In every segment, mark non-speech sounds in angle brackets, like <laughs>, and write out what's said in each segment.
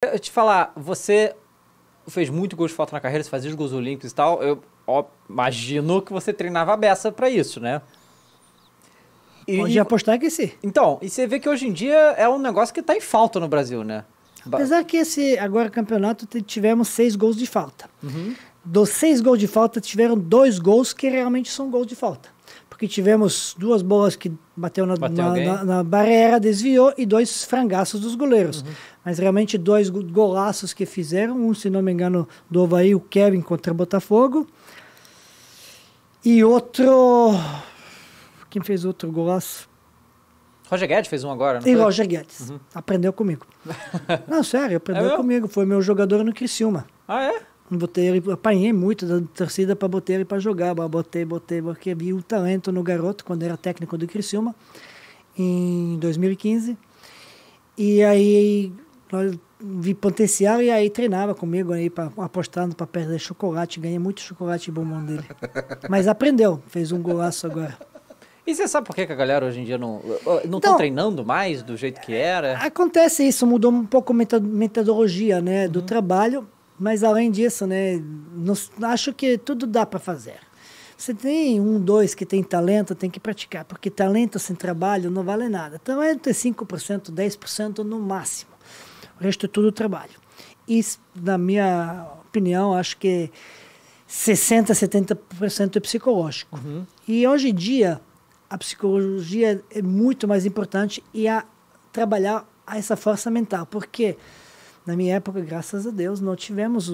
Eu te falar, você fez muito gol de falta na carreira, você fazia os gols olímpicos e tal. Eu ó, imagino que você treinava a beça para isso, né? E, Pode apostar que sim. Então, e você vê que hoje em dia é um negócio que tá em falta no Brasil, né? Apesar que esse agora campeonato tivemos seis gols de falta. Uhum. Dos seis gols de falta, tiveram dois gols que realmente são gols de falta porque tivemos duas bolas que bateu na, bateu na, na, na barreira, desviou, e dois frangaços dos goleiros. Uhum. Mas realmente dois golaços que fizeram, um, se não me engano, do Havaí, o Kevin contra o Botafogo, e outro... Quem fez outro golaço? Roger Guedes fez um agora, não e foi? Roger Guedes. Uhum. Aprendeu comigo. <laughs> não, sério, aprendeu é comigo. Foi meu jogador no Criciúma. Ah, é? botei ele, apanhei muito da torcida para botar ele para jogar, botei, botei, porque vi o talento no garoto quando era técnico do Criciúma em 2015. E aí vi potencial e aí treinava comigo aí pra, apostando para perder chocolate, ganhei muito chocolate e bombom dele. Mas aprendeu, fez um golaço agora. E você sabe por que, a galera hoje em dia não não tá então, treinando mais do jeito que era? Acontece isso, mudou um pouco a metodologia, né, do uhum. trabalho mas além disso, né, nos, acho que tudo dá para fazer. Você tem um, dois que tem talento, tem que praticar, porque talento sem trabalho não vale nada. Talento é 5%, 10% no máximo. O resto é tudo trabalho. E, na minha opinião, acho que 60%, 70% é psicológico. Uhum. E hoje em dia, a psicologia é muito mais importante e a trabalhar essa força mental, porque quê? Na minha época, graças a Deus, não tivemos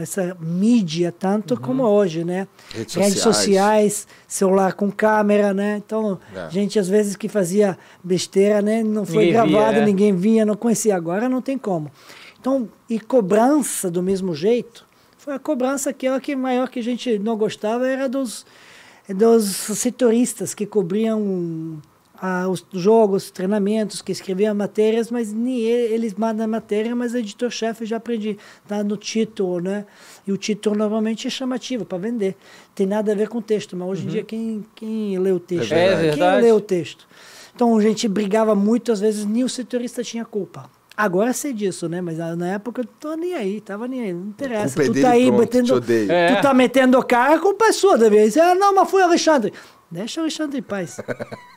essa mídia tanto uhum. como hoje, né? Redes sociais. Redes sociais, celular com câmera, né? Então, é. gente às vezes que fazia besteira, né? Não foi ninguém gravado, via, é. ninguém via, não conhecia. Agora não tem como. Então, e cobrança do mesmo jeito, foi a cobrança aquela é que maior que a gente não gostava era dos, dos setoristas que cobriam ah, os jogos, os treinamentos, que escrevia matérias, mas nem ele, eles mandam a matéria, mas editor-chefe já aprendi, tá no título, né? E o título normalmente é chamativo para vender. Tem nada a ver com o texto, mas hoje uhum. em dia uhum. quem, quem lê o texto? É, verdade. Quem lê o texto? Então a gente brigava muito, às vezes nem o setorista tinha culpa. Agora sei disso, né? Mas ah, na época eu tô nem aí, tava nem aí, não interessa. É tu tá aí pronto, batendo. Tu é. tá metendo o cara, a culpa é sua, Davi. Ah, não, mas foi o Alexandre. Deixa o Alexandre em paz. <laughs>